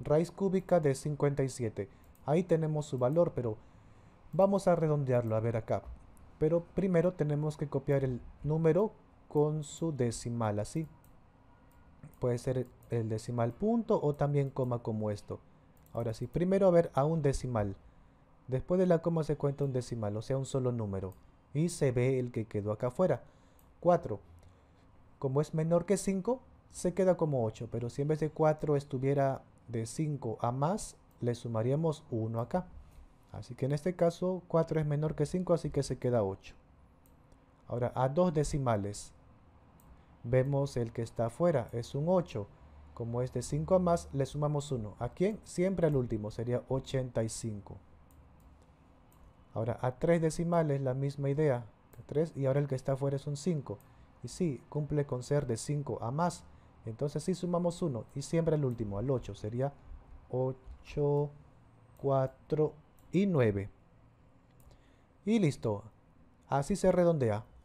raíz cúbica de 57. Ahí tenemos su valor, pero vamos a redondearlo, a ver acá. Pero primero tenemos que copiar el número con su decimal, así. Puede ser el decimal punto o también coma como esto. Ahora sí, primero a ver a un decimal. Después de la coma se cuenta un decimal, o sea un solo número. Y se ve el que quedó acá afuera. 4. Como es menor que 5, se queda como 8. Pero si en vez de 4 estuviera de 5 a más, le sumaríamos 1 acá. Así que en este caso 4 es menor que 5, así que se queda 8. Ahora, a dos decimales, vemos el que está afuera, es un 8. Como es de 5 a más, le sumamos 1. ¿A quién? Siempre al último, sería 85. Ahora, a 3 decimales, la misma idea. 3 y ahora el que está afuera es un 5. Y sí, cumple con ser de 5 a más. Entonces si sumamos 1 y siempre el último, al 8, sería 8, 4 y 9. Y listo. Así se redondea.